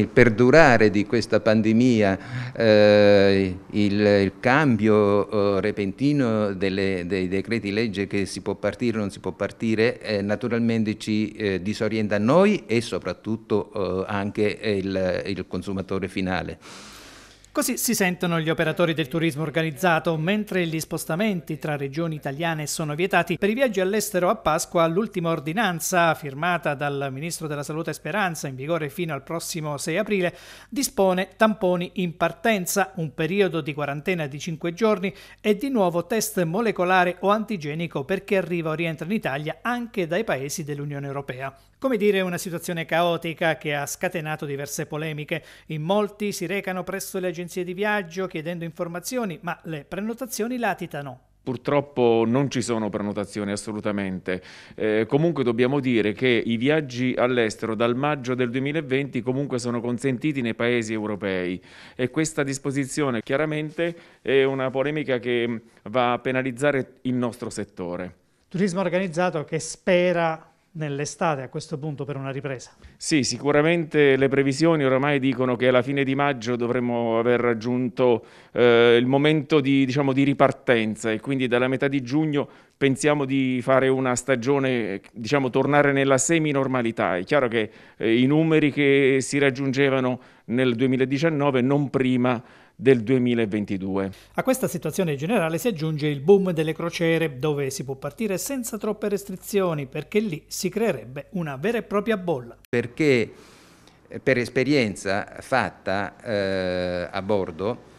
Il perdurare di questa pandemia, eh, il, il, cambio eh, repentino delle, dei decreti legge che si può partire o non si può partire, eh, naturalmente ci eh, disorienta noi e soprattutto eh, anche il, il consumatore finale. Così si sentono gli operatori del turismo organizzato, mentre gli spostamenti tra regioni italiane sono vietati. Per i viaggi all'estero a Pasqua l'ultima ordinanza, firmata dal Ministro della Salute Speranza, in vigore fino al prossimo 6 aprile, dispone tamponi in partenza, un periodo di quarantena di 5 giorni e di nuovo test molecolare o antigenico per chi arriva o rientra in Italia anche dai paesi dell'Unione Europea. Come dire, una situazione caotica che ha scatenato diverse polemiche. In molti si recano presso le agenzie di viaggio chiedendo informazioni, ma le prenotazioni latitano. Purtroppo non ci sono prenotazioni assolutamente, eh, comunque dobbiamo dire che i viaggi all'estero dal maggio del 2020 comunque sono consentiti nei paesi europei e questa disposizione chiaramente è una polemica che va a penalizzare il nostro settore. Turismo organizzato che spera nell'estate a questo punto per una ripresa? Sì, sicuramente le previsioni oramai dicono che alla fine di maggio dovremmo aver raggiunto eh, il momento di, diciamo, di ripartenza e quindi dalla metà di giugno pensiamo di fare una stagione, diciamo, tornare nella semi-normalità. È chiaro che eh, i numeri che si raggiungevano nel 2019 non prima del 2022. A questa situazione generale si aggiunge il boom delle crociere, dove si può partire senza troppe restrizioni, perché lì si creerebbe una vera e propria bolla. Perché eh, per esperienza fatta eh, a bordo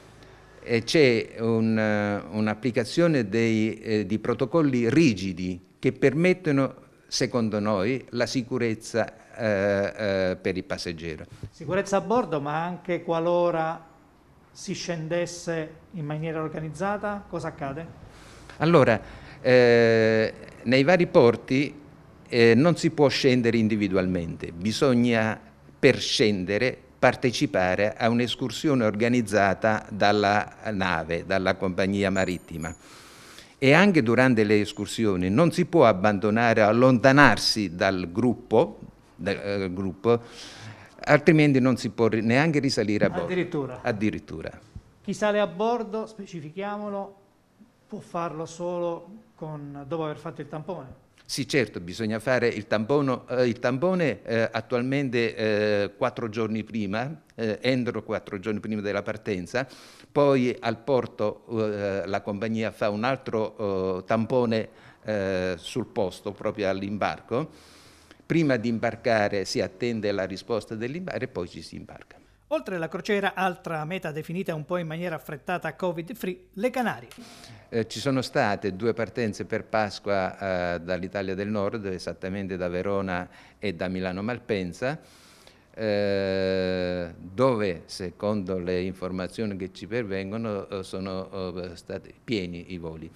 eh, c'è un, eh, un'applicazione dei, eh, di protocolli rigidi che permettono secondo noi, la sicurezza eh, eh, per il passeggero. Sicurezza a bordo, ma anche qualora si scendesse in maniera organizzata, cosa accade? Allora, eh, nei vari porti eh, non si può scendere individualmente, bisogna per scendere partecipare a un'escursione organizzata dalla nave, dalla compagnia marittima. E anche durante le escursioni non si può abbandonare, allontanarsi dal gruppo, dal, eh, gruppo altrimenti non si può neanche risalire a bordo. Addirittura. Addirittura. Chi sale a bordo, specifichiamolo, può farlo solo con, dopo aver fatto il tampone. Sì, certo, bisogna fare il, tampono, eh, il tampone eh, attualmente eh, quattro eh, giorni prima, eh, entro quattro giorni prima della partenza, poi al porto eh, la compagnia fa un altro oh, tampone sul posto, proprio all'imbarco, prima di imbarcare si attende la risposta dell'imbarco e poi ci si imbarca. Oltre alla crociera, altra meta definita un po' in maniera affrettata Covid-free, le Canarie. Eh, ci sono state due partenze per Pasqua eh, dall'Italia del Nord, esattamente da Verona e da Milano Malpensa, eh, dove, secondo le informazioni che ci pervengono, eh, sono eh, stati pieni i voli.